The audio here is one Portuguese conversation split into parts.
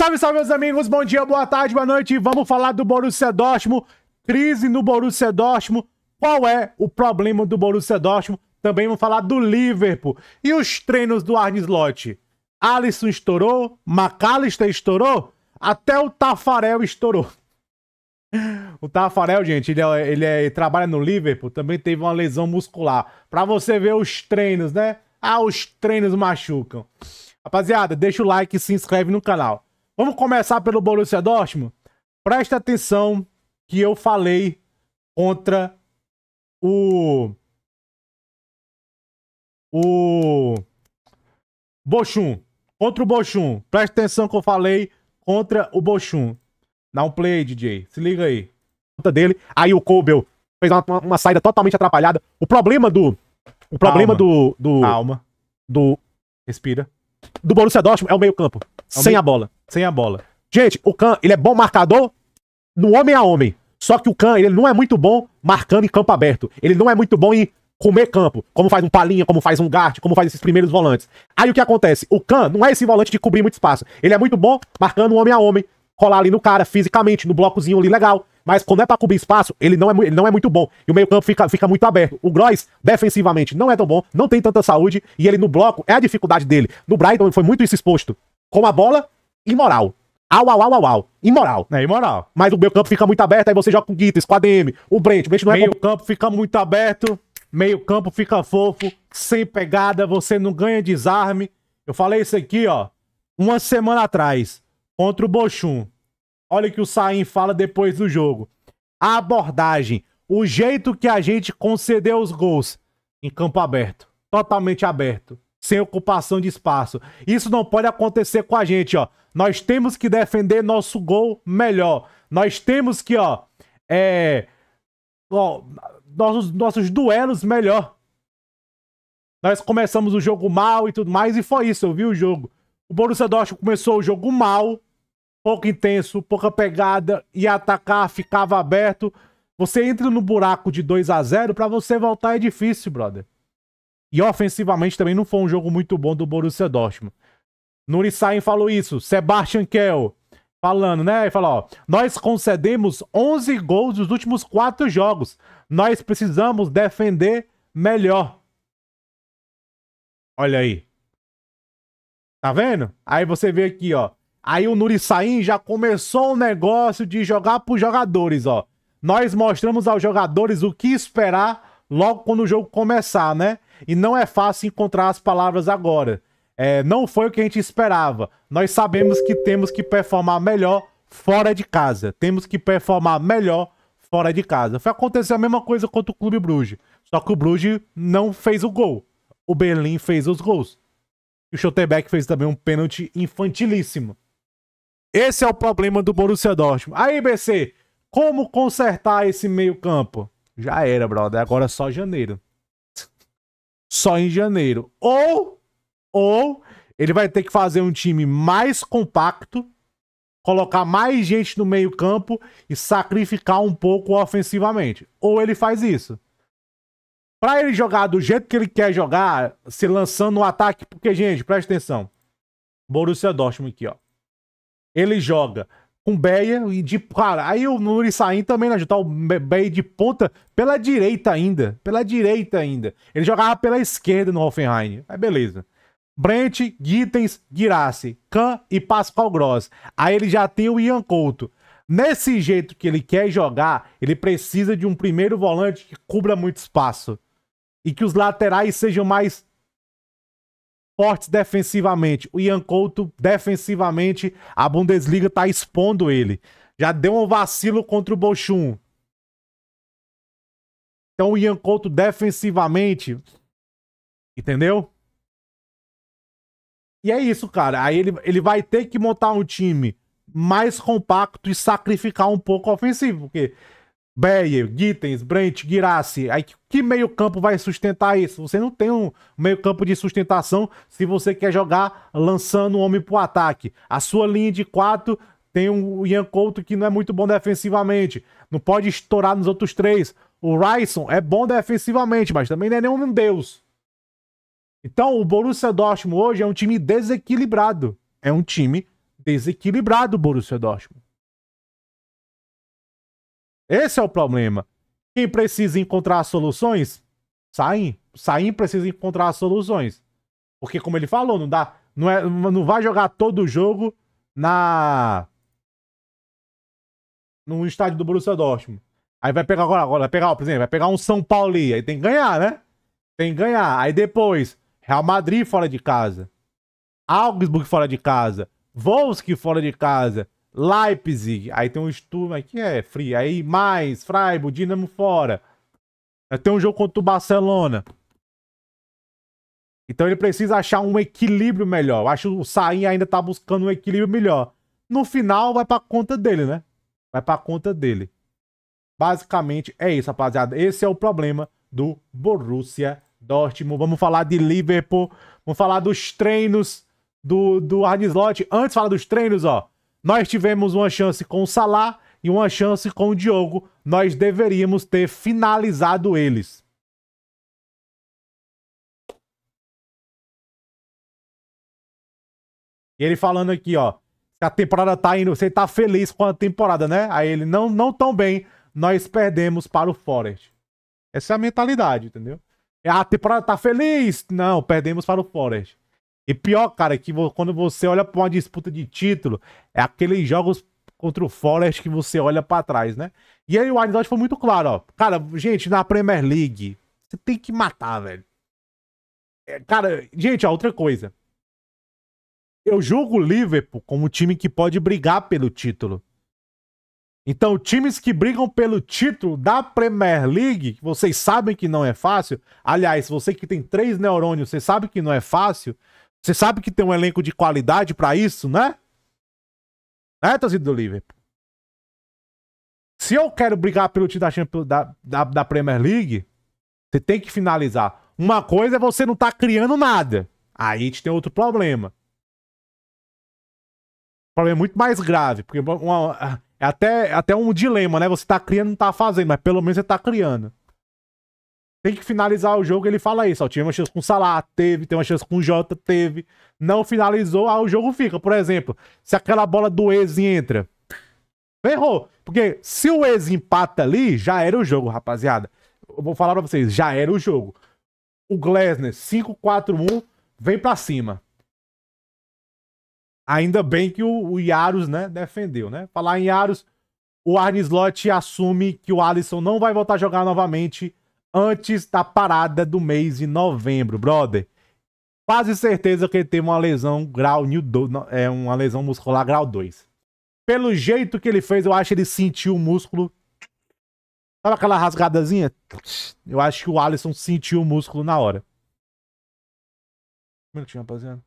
Salve, salve, meus amigos. Bom dia, boa tarde, boa noite. Vamos falar do Borussia Dortmund. Crise no Borussia Dortmund. Qual é o problema do Borussia Dortmund? Também vamos falar do Liverpool. E os treinos do Arne Slot? Alisson estourou? McAllister estourou? Até o Tafarel estourou. O Tafarel, gente, ele, é, ele, é, ele trabalha no Liverpool, também teve uma lesão muscular. Pra você ver os treinos, né? Ah, os treinos machucam. Rapaziada, deixa o like e se inscreve no canal. Vamos começar pelo Borussia Dortmund? Presta atenção que eu falei contra o. O. Bochum. Contra o Bochum. Presta atenção que eu falei contra o Bochum. Dá um play, DJ. Se liga aí. Conta dele. Aí o Kobel fez uma, uma, saída totalmente atrapalhada. O problema do. O problema do. do Alma. Do. Respira. Do Borussia Dortmund é o meio-campo. É sem meio... a bola sem a bola. Gente, o Khan, ele é bom marcador no homem a homem. Só que o Khan, ele não é muito bom marcando em campo aberto. Ele não é muito bom em comer campo, como faz um Palinha, como faz um Gart, como faz esses primeiros volantes. Aí o que acontece? O Khan não é esse volante de cobrir muito espaço. Ele é muito bom marcando homem a homem, colar ali no cara fisicamente, no blocozinho ali legal. Mas quando é pra cobrir espaço, ele não é, ele não é muito bom. E o meio-campo fica, fica muito aberto. O Gross, defensivamente, não é tão bom, não tem tanta saúde. E ele no bloco é a dificuldade dele. No Brighton foi muito isso exposto. Com a bola, imoral. Au, au, au, au, au. Imoral. É imoral. Mas o meu campo fica muito aberto, aí você joga com o Guitas, com a DM, o Brent. O Brent não é Meio bom. campo fica muito aberto, meio campo fica fofo, sem pegada, você não ganha desarme. Eu falei isso aqui, ó, uma semana atrás, contra o Bochum. Olha o que o Saim fala depois do jogo. A abordagem, o jeito que a gente concedeu os gols em campo aberto, totalmente aberto sem ocupação de espaço. Isso não pode acontecer com a gente, ó. Nós temos que defender nosso gol melhor. Nós temos que, ó, é, ó nossos, nossos duelos melhor. Nós começamos o jogo mal e tudo mais, e foi isso, eu vi o jogo. O Borussia Dortmund começou o jogo mal, pouco intenso, pouca pegada, e atacar, ficava aberto. Você entra no buraco de 2 a 0 para você voltar é difícil, brother. E ofensivamente também não foi um jogo muito bom do Borussia Dortmund. Nuri Sain falou isso, Sebastian Kell falando, né? Ele falou, ó, nós concedemos 11 gols nos últimos 4 jogos. Nós precisamos defender melhor. Olha aí. Tá vendo? Aí você vê aqui, ó. Aí o Nuri Sain já começou o um negócio de jogar pros jogadores, ó. Nós mostramos aos jogadores o que esperar logo quando o jogo começar, né? e não é fácil encontrar as palavras agora. É, não foi o que a gente esperava. Nós sabemos que temos que performar melhor fora de casa. Temos que performar melhor fora de casa. Foi acontecer a mesma coisa contra o Clube Bruges. Só que o Bruges não fez o gol. O Berlim fez os gols. E o Schotterbeck fez também um pênalti infantilíssimo. Esse é o problema do Borussia Dortmund. Aí, BC, como consertar esse meio campo? Já era, brother. Agora é só janeiro só em janeiro. Ou, ou ele vai ter que fazer um time mais compacto, colocar mais gente no meio campo e sacrificar um pouco ofensivamente. Ou ele faz isso. Para ele jogar do jeito que ele quer jogar, se lançando no ataque, porque gente, presta atenção. Borussia Dortmund aqui, ó. Ele joga com Beia e de cara. Aí o Nuri saindo também né? ajudar tá o Beia de ponta pela direita ainda. Pela direita ainda. Ele jogava pela esquerda no Hoffenheim. Aí beleza. Brent, Gittens, Girassi, Kahn e Pascal Gross. Aí ele já tem o Ian Couto. Nesse jeito que ele quer jogar, ele precisa de um primeiro volante que cubra muito espaço. E que os laterais sejam mais fortes defensivamente. O Ian Couto, defensivamente, a Bundesliga está expondo ele. Já deu um vacilo contra o Bochum. Então o Ian Couto defensivamente, entendeu? E é isso, cara. Aí ele, ele vai ter que montar um time mais compacto e sacrificar um pouco ofensivo, porque Bayer, Gittens, Brent, Girassi. Aí que meio campo vai sustentar isso? Você não tem um meio campo de sustentação se você quer jogar lançando um homem pro ataque. A sua linha de quatro tem um Ian Couto que não é muito bom defensivamente. Não pode estourar nos outros três. O Ryson é bom defensivamente, mas também não é nenhum deus. Então, o Borussia Dortmund hoje é um time desequilibrado. É um time desequilibrado Borussia Dortmund. Esse é o problema. Quem precisa encontrar soluções, saem. Saem precisa encontrar soluções. Porque, como ele falou, não dá. Não, é, não vai jogar todo o jogo na. No estádio do Borussia Dortmund. Aí vai pegar agora, agora vai pegar, por exemplo, vai pegar um São Paulo aí. Aí tem que ganhar, né? Tem que ganhar. Aí depois, Real Madrid fora de casa. Augsburg fora de casa. Wolfsburg fora de casa. Leipzig. Aí tem um Sturm aqui, é frio. Aí mais, Freiburg, Dinamo fora. Aí tem um jogo contra o Barcelona. Então ele precisa achar um equilíbrio melhor. Eu acho que o Sain ainda tá buscando um equilíbrio melhor. No final, vai pra conta dele, né? Vai pra conta dele. Basicamente é isso, rapaziada. Esse é o problema do Borussia Dortmund. Vamos falar de Liverpool. Vamos falar dos treinos do, do Arne Antes, fala dos treinos, ó. Nós tivemos uma chance com o Salah e uma chance com o Diogo. Nós deveríamos ter finalizado eles. E ele falando aqui, ó. Se a temporada tá indo, você tá feliz com a temporada, né? Aí ele, não, não tão bem, nós perdemos para o Forest. Essa é a mentalidade, entendeu? Ah, a temporada tá feliz? Não, perdemos para o Forest. E pior, cara, que quando você olha para uma disputa de título, é aqueles jogos contra o Forest que você olha para trás, né? E aí o Arnold foi muito claro, ó. Cara, gente, na Premier League, você tem que matar, velho. É, cara, gente, ó, outra coisa. Eu julgo o Liverpool como um time que pode brigar pelo título. Então, times que brigam pelo título da Premier League, vocês sabem que não é fácil. Aliás, você que tem três neurônios, você sabe que não é fácil. Você sabe que tem um elenco de qualidade para isso, né? Né, torcida do Liverpool? Se eu quero brigar pelo título da, Champions, da, da, da Premier League, você tem que finalizar. Uma coisa é você não tá criando nada. Aí a gente tem outro problema. Um problema é muito mais grave, porque uma, é até, é até um dilema, né? Você tá criando, não tá fazendo, mas pelo menos você tá criando tem que finalizar o jogo, ele fala isso, ó, tinha uma chance com o Salah, teve, tem uma chance com o Jota, teve, não finalizou, aí o jogo fica. Por exemplo, se aquela bola do Eze entra, ferrou. Porque se o Eze empata ali, já era o jogo, rapaziada. Eu vou falar pra vocês, já era o jogo. O Glesner, 5-4-1, vem pra cima. Ainda bem que o, o Yaros, né, defendeu, né? Falar em Yaros, o Arneslot assume que o Alisson não vai voltar a jogar novamente antes da parada do mês de novembro, brother. Quase certeza que ele teve uma lesão grau 2, é uma lesão muscular grau 2. Pelo jeito que ele fez, eu acho que ele sentiu o músculo. Sabe aquela rasgadazinha? Eu acho que o Alisson sentiu o músculo na hora. Um minutinho, rapaziada.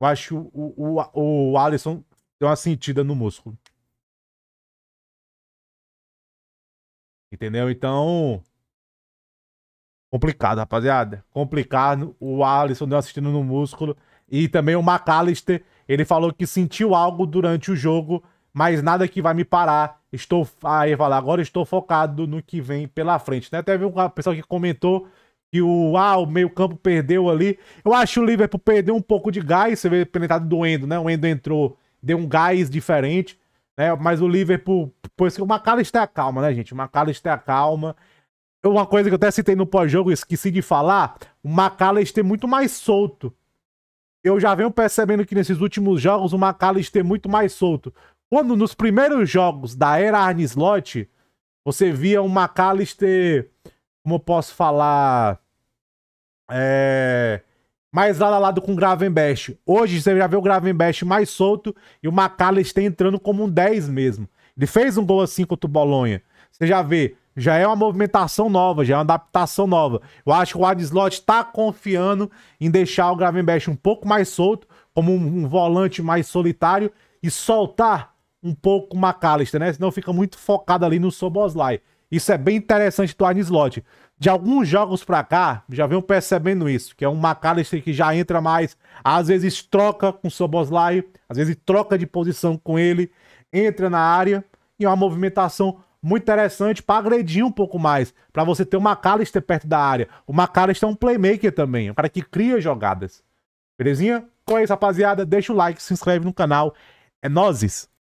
Eu acho que o, o, o, o Alisson deu uma sentida no músculo. Entendeu? Então. Complicado, rapaziada. Complicado. O Alisson deu assistindo no músculo. E também o McAllister. Ele falou que sentiu algo durante o jogo, mas nada que vai me parar. Estou. Aí ah, falar, agora estou focado no que vem pela frente. Né? Teve uma pessoa que comentou que o, ah, o meio-campo perdeu ali. Eu acho o Liverpool perdeu um pouco de gás. Você vê penetrado do Endo, né? O Endo entrou, deu um gás diferente. Né? Mas o Liverpool, por que o McAllister é calma, né, gente? O McAllister é calma. Uma coisa que eu até citei no pós-jogo, esqueci de falar, o McAllister é muito mais solto. Eu já venho percebendo que nesses últimos jogos o McAllister muito mais solto. Quando nos primeiros jogos da era Arne Slot, você via o McAllister, como eu posso falar, é mais lado a lado com o Gravenbash. Hoje você já vê o Gravenbash mais solto e o McAllister tá entrando como um 10 mesmo. Ele fez um gol assim contra o Bolonha. Você já vê, já é uma movimentação nova, já é uma adaptação nova. Eu acho que o Adislot está confiando em deixar o Gravenbash um pouco mais solto, como um, um volante mais solitário, e soltar um pouco o McAllister, né? Senão fica muito focado ali no Soboslai. Isso é bem interessante do Arne de alguns jogos pra cá, já venho percebendo isso, que é um McAllister que já entra mais, às vezes troca com o Soboslai, às vezes troca de posição com ele, entra na área, e é uma movimentação muito interessante para agredir um pouco mais, para você ter o McAllister perto da área. O McAllister é um playmaker também, é um cara que cria jogadas. Belezinha? Com então é isso, rapaziada, deixa o like, se inscreve no canal. É nozes!